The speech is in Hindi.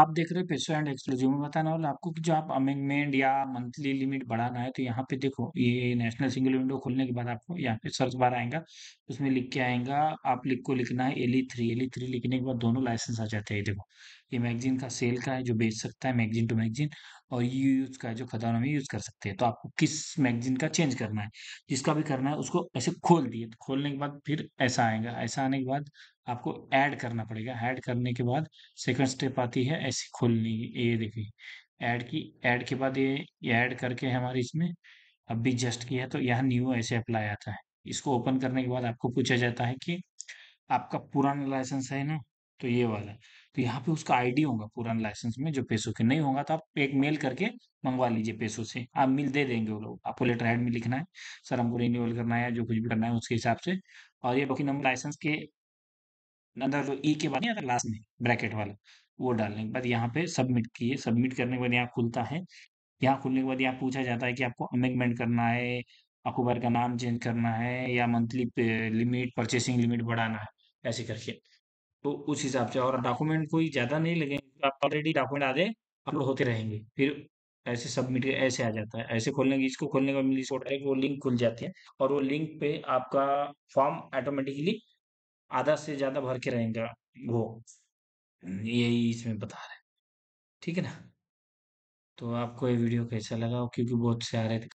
आप देख रहे हो पेशो एंड एक्सक्लूसिव में बताने वाला आपको कि जो आप अमेंडमेंट या मंथली लिमिट बढ़ाना है तो यहाँ पे देखो ये नेशनल सिंगल विंडो खोलने के बाद आपको यहाँ पे सर्च बार आएगा उसमें लिख के आएगा आप लिख को लिखना है एली थ्री एली थ्री लिखने के बाद दोनों लाइसेंस आ जाते हैं देखो ये मैगजीन का सेल का है जो बेच सकता है मैगजीन टू मैगजीन और ये यूज का है जो खदानों में यूज कर सकते हैं तो आपको किस मैगजीन का चेंज करना है जिसका भी करना है उसको ऐसे खोल दिए तो खोलने के बाद फिर ऐसा आएगा ऐसा आने के बाद आपको ऐड करना पड़ेगा ऐड करने के बाद सेकंड स्टेप आती है ऐसी खोलनी ये देखिए ऐड की ऐड के बाद ये ऐड करके हमारे इसमें अब भी जस्ट किया तो यहाँ न्यू ऐसे अप्लाई आता है इसको ओपन करने के बाद आपको पूछा जाता है कि आपका पुराना लाइसेंस है ना तो ये वाला तो यहाँ पे उसका आईडी होगा पुराना लाइसेंस में जो पैसों के नहीं होगा तो आप एक मेल करके मंगवा लीजिए पैसों से आप मिल दे देंगे वो लोग आपको लेटर हेड में लिखना है सर हमको रिन्यूअल करना है जो कुछ भी करना है उसके हिसाब से और ये बाकी नंबर लाइसेंस के नंदर लो तो ई के बाद नहीं आता लास्ट में ब्रैकेट वाला वो डालने के बाद यहाँ पे सबमिट किए सबमिट करने के बाद यहाँ खुलता है यहाँ खुलने के बाद यहाँ पूछा जाता है कि आपको अमेंडमेंट करना है अखबार का नाम चेंज करना है या मंथली लिमिट परचेसिंग लिमिट बढ़ाना है ऐसे करके तो उस हिसाब से और डॉक्यूमेंट कोई ज़्यादा नहीं लगे आप ऑलरेडी डॉक्यूमेंट आधे अपलोड होते रहेंगे फिर ऐसे सबमिट ऐसे आ जाता है ऐसे खोलने की इसको खोलने का मिली वो लिंक खुल जाती है और वो लिंक पे आपका फॉर्म ऑटोमेटिकली आधा से ज्यादा भर के रहेगा वो हम्म, यही इसमें बता रहे ठीक है ना तो आपको ये वीडियो कैसा लगा क्योंकि बहुत से आ रहे थे